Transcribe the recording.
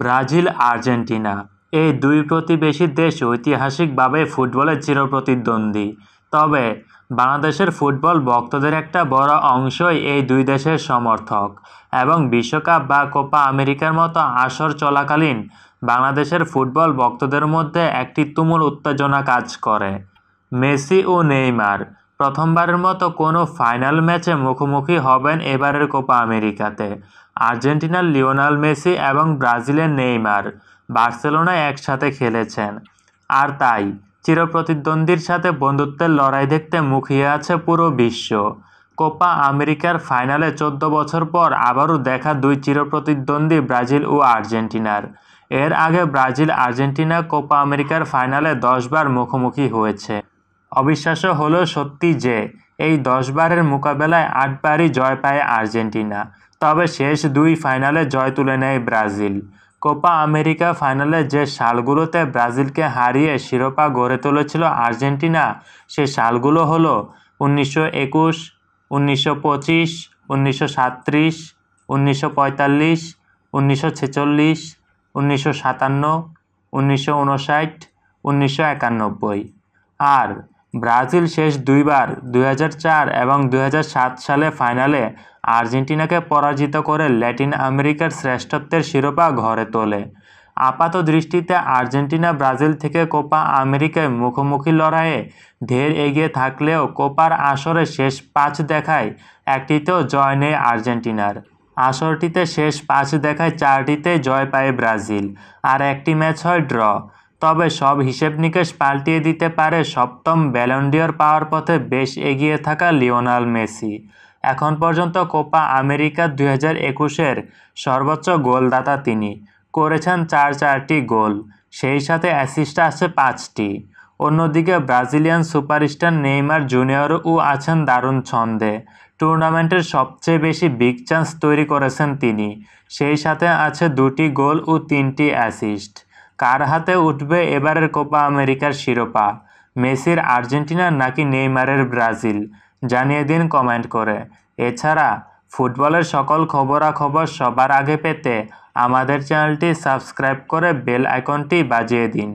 Brazil Argentina এই দুই প্রতিবেশী দেশ ঐতিহাসিকভাবে ফুটবলের প্রতিদ্বন্দ্বী তবে বাংলাদেশের ফুটবল ভক্তদের একটা বড় অংশই এই দুই দেশের সমর্থক এবং বিশ্বকাপ বা কোপা আমেরিকার মতো আসর চলাকালীন বাংলাদেশের ফুটবল ভক্তদের মধ্যে একটি তুমুল উত্তেজনা কাজ করে মেসি ও নেইমার প্রথমবারের মতো কোনো ফাইনাল ম্যাচে মুখোমুখি হবেন এবারের কোপা আমেরিকাতে আর্জেন্টিনার লিওনাল মেসি এবং ব্রাজিলের নেইমার বার্সেলোনায় একসাথে খেলেছেন আর তাই চিরপ্রতিদ্বন্দ্বীর সাথে বন্ধুত্বের লড়াই দেখতে মুখিয়ে আছে পুরো বিশ্ব কোপা আমেরিকার ফাইনালে চোদ্দ বছর পর আবারও দেখা দুই চিরপ্রতিদ্বন্দ্বী ব্রাজিল ও আর্জেন্টিনার এর আগে ব্রাজিল আর্জেন্টিনা কোপা আমেরিকার ফাইনালে দশবার মুখোমুখি হয়েছে অবিশ্বাস্য হলো সত্যি যে এই দশবারের মোকাবেলায় আটবারই জয় পায় আর্জেন্টিনা তবে শেষ দুই ফাইনালে জয় তুলে নেয় ব্রাজিল কোপা আমেরিকা ফাইনালে যে সালগুলোতে ব্রাজিলকে হারিয়ে শিরোপা গড়ে তুলেছিল আর্জেন্টিনা সে সালগুলো হলো উনিশশো একুশ উনিশশো পঁচিশ উনিশশো সাতত্রিশ উনিশশো পঁয়তাল্লিশ উনিশশো ছেচল্লিশ উনিশশো সাতান্ন উনিশশো উনষাট উনিশশো একানব্বই আর ব্রাজিল শেষ দুইবার দুই এবং দুই সালে ফাইনালে আর্জেন্টিনাকে পরাজিত করে ল্যাটিন আমেরিকার শ্রেষ্ঠত্বের শিরোপা ঘরে তোলে আপাত দৃষ্টিতে আর্জেন্টিনা ব্রাজিল থেকে কোপা আমেরিকায় মুখোমুখি লড়াইয়ে ঢের এগিয়ে থাকলেও কোপার আসরে শেষ পাঁচ দেখায় একটিতেও জয় নেই আর্জেন্টিনার আসরটিতে শেষ পাঁচ দেখায় চারটিতে জয় পায় ব্রাজিল আর একটি ম্যাচ হয় ড্র তবে সব হিসেব নিকেশ পাল্টিয়ে দিতে পারে সপ্তম ব্যালন্ডিয়র পাওয়ার পথে বেশ এগিয়ে থাকা লিওনাল মেসি এখন পর্যন্ত কোপা আমেরিকা দুই হাজার একুশের সর্বোচ্চ গোলদাতা তিনি করেছেন চার চারটি গোল সেই সাথে অ্যাসিস্ট আছে পাঁচটি অন্যদিকে ব্রাজিলিয়ান সুপারস্টার নেইমার জুনিয়রও আছেন দারুণ ছন্দে টুর্নামেন্টের সবচেয়ে বেশি বিগ চান্স তৈরি করেছেন তিনি সেই সাথে আছে দুটি গোল ও তিনটি অ্যাসিস্ট কার হাতে উঠবে এবারের কোপা আমেরিকার শিরোপা মেসির আর্জেন্টিনা নাকি নেইমারের ব্রাজিল জানিয়ে দিন কমেন্ট করে এছাড়া ফুটবলের সকল খবরাখবর সবার আগে পেতে আমাদের চ্যানেলটি সাবস্ক্রাইব করে বেল আইকনটি বাজিয়ে দিন